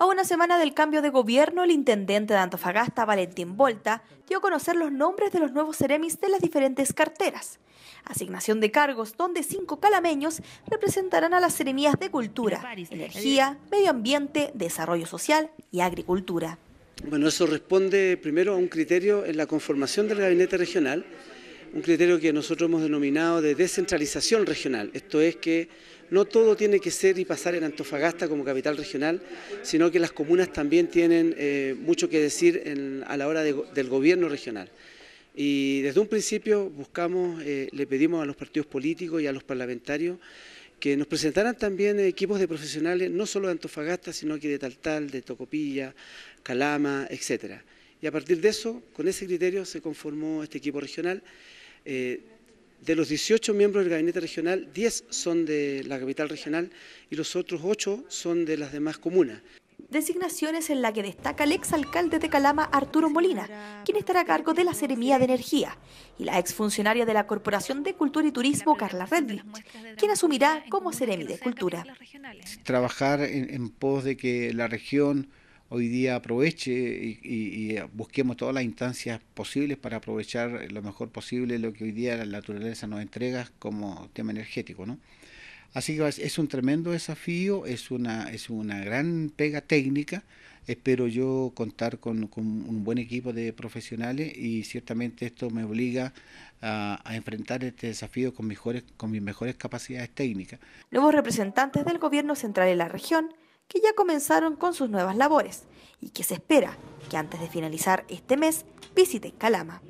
A una semana del cambio de gobierno, el intendente de Antofagasta, Valentín Volta, dio a conocer los nombres de los nuevos seremis de las diferentes carteras. Asignación de cargos donde cinco calameños representarán a las seremías de Cultura, Energía, Medio Ambiente, Desarrollo Social y Agricultura. Bueno, eso responde primero a un criterio en la conformación del gabinete regional un criterio que nosotros hemos denominado de descentralización regional. Esto es que no todo tiene que ser y pasar en Antofagasta como capital regional, sino que las comunas también tienen eh, mucho que decir a la hora del gobierno regional. Y desde un principio buscamos, eh, le pedimos a los partidos políticos y a los parlamentarios que nos presentaran también equipos de profesionales, no solo de Antofagasta, sino que de Taltal, de Tocopilla, Calama, etcétera. Y a partir de eso, con ese criterio, se conformó este equipo regional. Eh, de los 18 miembros del gabinete regional, 10 son de la capital regional y los otros 8 son de las demás comunas. Designaciones en la que destaca el exalcalde de Calama, Arturo Molina, quien estará a cargo de la Seremía de Energía, y la exfuncionaria de la Corporación de Cultura y Turismo, Carla Redlich, quien asumirá como Seremi de Cultura. Trabajar en pos de que la región hoy día aproveche y, y, busquemos todas las instancias posibles para aprovechar lo mejor posible lo que hoy día la naturaleza nos entrega como tema energético, ¿no? Así que es un tremendo desafío, es una, es una gran pega técnica. Espero yo contar con, con un buen equipo de profesionales y ciertamente esto me obliga a, a enfrentar este desafío con, mejores, con mis mejores capacidades técnicas. Nuevos representantes del gobierno central de la región que ya comenzaron con sus nuevas labores y que se espera que antes de finalizar este mes visiten Calama.